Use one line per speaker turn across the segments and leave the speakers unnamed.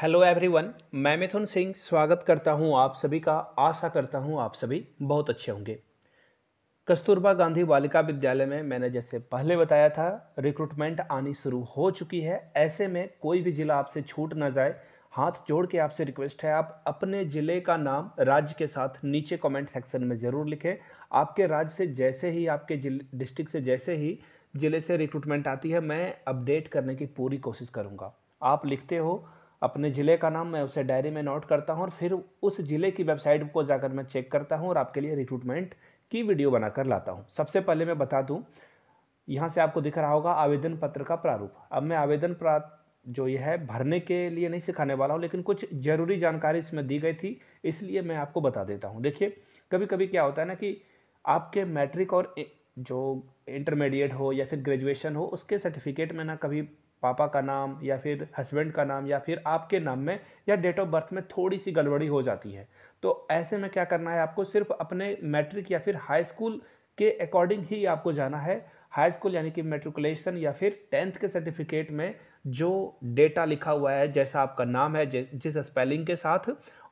hello everyone मैं मिथुन सिंह स्वागत करता हूं आप सभी का आशा करता हूं आप सभी बहुत अच्छे होंगे कस्तूरबा गांधी बालिका विद्यालय में मैंने जैसे पहले बताया था रिक्रूटमेंट आनी शुरू हो चुकी है ऐसे में कोई भी ज़िला आपसे छूट ना जाए हाथ जोड़ के आपसे रिक्वेस्ट है आप अपने ज़िले का नाम राज्य के साथ नीचे कमेंट सेक्शन में ज़रूर लिखें आपके राज्य से जैसे ही आपके डिस्ट्रिक्ट से जैसे ही ज़िले से रिक्रूटमेंट आती है मैं अपडेट करने की पूरी कोशिश करूँगा आप लिखते हो अपने ज़िले का नाम मैं उसे डायरी में नोट करता हूँ और फिर उस ज़िले की वेबसाइट को जाकर मैं चेक करता हूँ और आपके लिए रिक्रूटमेंट की वीडियो बनाकर लाता हूँ सबसे पहले मैं बता दूँ यहाँ से आपको दिख रहा होगा आवेदन पत्र का प्रारूप अब मैं आवेदन जो यह है भरने के लिए नहीं सिखाने वाला हूँ लेकिन कुछ ज़रूरी जानकारी इसमें दी गई थी इसलिए मैं आपको बता देता हूँ देखिए कभी कभी क्या होता है ना कि आपके मैट्रिक और जो इंटरमीडिएट हो या फिर ग्रेजुएशन हो उसके सर्टिफिकेट में ना कभी पापा का नाम या फिर हस्बैंड का नाम या फिर आपके नाम में या डेट ऑफ बर्थ में थोड़ी सी गड़बड़ी हो जाती है तो ऐसे में क्या करना है आपको सिर्फ अपने मैट्रिक या फिर हाई स्कूल के अकॉर्डिंग ही आपको जाना है हाई स्कूल यानी कि मेट्रिकुलेशन या फिर टेंथ के सर्टिफिकेट में जो डेटा लिखा हुआ है जैसा आपका नाम है जिस स्पेलिंग के साथ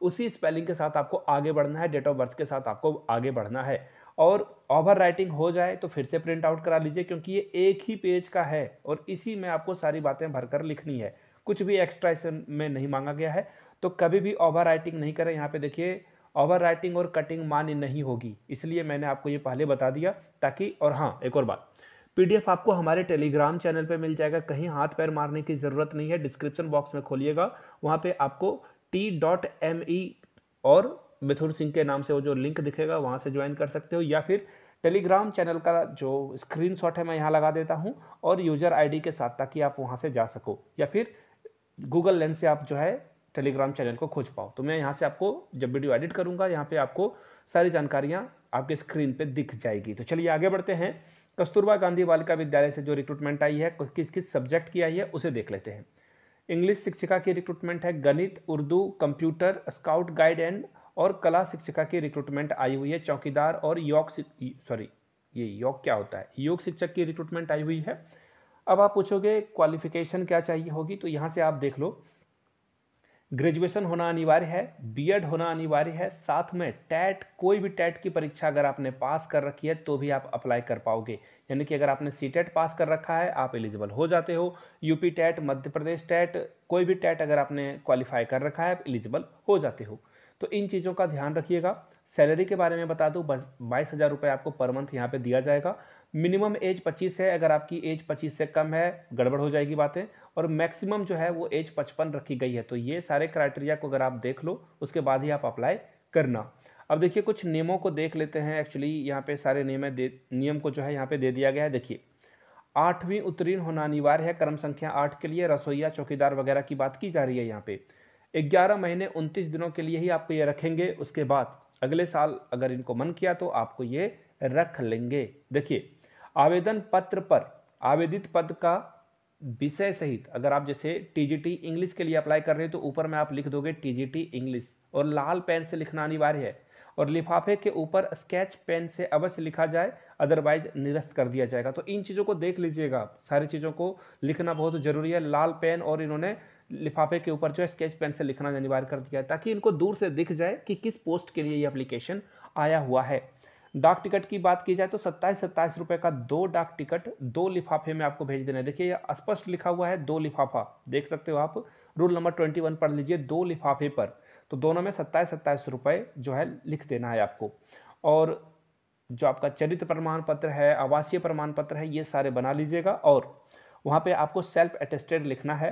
उसी स्पेलिंग के साथ आपको आगे बढ़ना है डेट ऑफ बर्थ के साथ आपको आगे बढ़ना है और ओवर राइटिंग हो जाए तो फिर से प्रिंट आउट करा लीजिए क्योंकि ये एक ही पेज का है और इसी में आपको सारी बातें भरकर लिखनी है कुछ भी एक्स्ट्रा में नहीं मांगा गया है तो कभी भी ओवर राइटिंग नहीं करें यहाँ पे देखिए ओवर राइटिंग और कटिंग मान्य नहीं होगी इसलिए मैंने आपको ये पहले बता दिया ताकि और हाँ एक और बात पीडीएफ आपको हमारे टेलीग्राम चैनल पे मिल जाएगा कहीं हाथ पैर मारने की ज़रूरत नहीं है डिस्क्रिप्शन बॉक्स में खोलिएगा वहाँ पे आपको टी डॉट एम ई और मिथुन सिंह के नाम से वो जो लिंक दिखेगा वहाँ से ज्वाइन कर सकते हो या फिर टेलीग्राम चैनल का जो स्क्रीन है मैं यहाँ लगा देता हूँ और यूज़र आई के साथ ताकि आप वहाँ से जा सको या फिर गूगल लेंस से आप जो है टेलीग्राम चैनल को खोज पाओ तो मैं यहाँ से आपको जब वीडियो एडिट करूँगा यहाँ पे आपको सारी जानकारियाँ आपके स्क्रीन पे दिख जाएगी तो चलिए आगे बढ़ते हैं कस्तूरबा गांधी बालिका विद्यालय से जो रिक्रूटमेंट आई है किस किस सब्जेक्ट की आई है उसे देख लेते हैं इंग्लिश शिक्षिका की रिक्रूटमेंट है गणित Urdu computer scout guide and और कला शिक्षिका की रिक्रूटमेंट आई हुई है चौकीदार और योग सॉरी ये योग क्या होता है योग शिक्षक की रिक्रूटमेंट आई हुई है अब आप पूछोगे क्वालिफिकेशन क्या चाहिए होगी तो यहाँ से आप देख लो ग्रेजुएशन होना अनिवार्य है बीएड होना अनिवार्य है साथ में टैट कोई भी टैट की परीक्षा अगर आपने पास कर रखी है तो भी आप अप्लाई कर पाओगे यानी कि अगर आपने सी टैट पास कर रखा है आप एलिजिबल हो जाते हो UP TET Madhya Pradesh TET कोई भी टैट अगर आपने क्वालिफाई कर रखा है आप एलिजिबल हो जाते हो तो इन चीज़ों का ध्यान रखिएगा सैलरी के बारे में बता दूँ बाईस हज़ार रुपये आपको पर मंथ यहाँ पे दिया जाएगा मिनिमम एज 25 है अगर आपकी एज 25 से कम है गड़बड़ हो जाएगी बातें और मैक्सिमम जो है वो एज 55 रखी गई है तो ये सारे क्राइटेरिया को अगर आप देख लो उसके बाद ही आप अप्लाई करना अब देखिए कुछ नियमों को देख लेते हैं एक्चुअली यहाँ पे सारे नियम दे नियम को जो है यहाँ पे दे दिया गया है देखिए आठवीं उत्तीर्ण होना अनिवार्य है कर्म संख्या आठ के लिए रसोईया चौकीदार वगैरह की बात की जा रही है यहाँ पे ग्यारह महीने उनतीस दिनों के लिए ही आपको ये रखेंगे उसके बाद अगले साल अगर इनको मन किया तो आपको ये रख लेंगे देखिए आवेदन पत्र पर आवेदित पद का विषय सहित अगर आप जैसे टी इंग्लिश के लिए अप्लाई कर रहे हो तो ऊपर में आप लिख दोगे टी इंग्लिश और लाल पेन से लिखना अनिवार्य है और लिफाफे के ऊपर स्केच पेन से अवश्य लिखा जाए अदरवाइज निरस्त कर दिया जाएगा तो इन चीज़ों को देख लीजिएगा आप सारी चीज़ों को लिखना बहुत ज़रूरी है लाल पेन और इन्होंने लिफाफे के ऊपर जो है स्केच पेन से लिखना अनिवार्य कर दिया है ताकि इनको दूर से दिख जाए कि किस पोस्ट के लिए ये अप्लीकेशन आया हुआ है डाक टिकट की बात की जाए तो सत्ताईस सत्ताईस रुपये का दो डाक टिकट दो लिफाफे में आपको भेज देना है देखिए यह स्पष्ट लिखा हुआ है दो लिफाफा देख सकते हो आप रूल नंबर ट्वेंटी वन पढ़ लीजिए दो लिफाफे पर तो दोनों में सत्ताईस सत्ताईस रुपये जो है लिख देना है आपको और जो आपका चरित्र प्रमाण पत्र है आवासीय प्रमाण पत्र है ये सारे बना लीजिएगा और वहाँ पे आपको सेल्फ अटेस्टेड लिखना है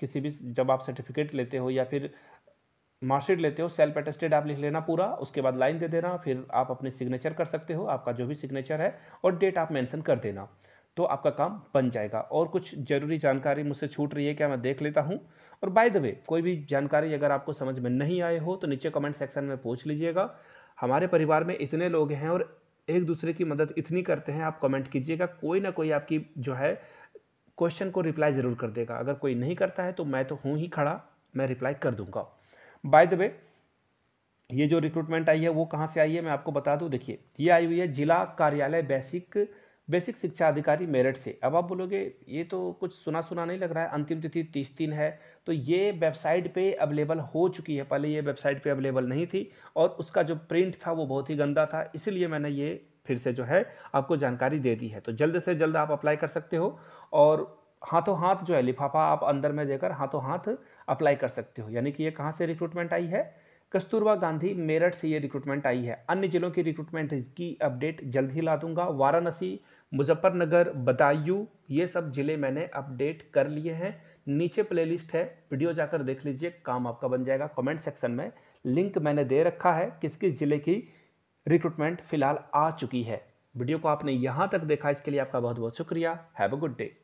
किसी भी जब आप सर्टिफिकेट लेते हो या फिर मार्कशीट लेते हो सेल्फ अटेस्टेड आप लिख लेना पूरा उसके बाद लाइन दे देना फिर आप अपने सिग्नेचर कर सकते हो आपका जो भी सिग्नेचर है और डेट आप मैंसन कर देना तो आपका काम बन जाएगा और कुछ ज़रूरी जानकारी मुझसे छूट रही है क्या मैं देख लेता हूँ और बाय द वे कोई भी जानकारी अगर आपको समझ में नहीं आए हो तो नीचे कमेंट सेक्शन में पूछ लीजिएगा हमारे परिवार में इतने लोग हैं और एक दूसरे की मदद इतनी करते हैं आप कमेंट कीजिएगा कोई ना कोई आपकी जो है क्वेश्चन को रिप्लाई ज़रूर कर देगा अगर कोई नहीं करता है तो मैं तो हूँ ही खड़ा मैं रिप्लाई कर दूंगा बाय द वे ये जो रिक्रूटमेंट आई है वो कहाँ से आई है मैं आपको बता दूँ देखिए ये आई हुई है जिला कार्यालय बेसिक बेसिक शिक्षा अधिकारी मेरठ से अब आप बोलोगे ये तो कुछ सुना सुना नहीं लग रहा है अंतिम तिथि तीस तीन है तो ये वेबसाइट पे अवेलेबल हो चुकी है पहले ये वेबसाइट पे अवेलेबल नहीं थी और उसका जो प्रिंट था वो बहुत ही गंदा था इसीलिए मैंने ये फिर से जो है आपको जानकारी दे दी है तो जल्द से जल्द आप अप्लाई कर सकते हो और हाथों हाथ जो है लिफाफा आप अंदर में देकर हाथों हाथ अप्लाई कर सकते हो यानी कि ये कहाँ से रिक्रूटमेंट आई है कस्तूरबा गांधी मेरठ से ये रिक्रूटमेंट आई है अन्य जिलों की रिक्रूटमेंट की अपडेट जल्द ही ला दूंगा वाराणसी मुजफ्फरनगर बदायूं ये सब ज़िले मैंने अपडेट कर लिए हैं नीचे प्लेलिस्ट है वीडियो जाकर देख लीजिए काम आपका बन जाएगा कमेंट सेक्शन में लिंक मैंने दे रखा है किस किस ज़िले की रिक्रूटमेंट फिलहाल आ चुकी है वीडियो को आपने यहाँ तक देखा इसके लिए आपका बहुत बहुत शुक्रिया हैव अ गुड डे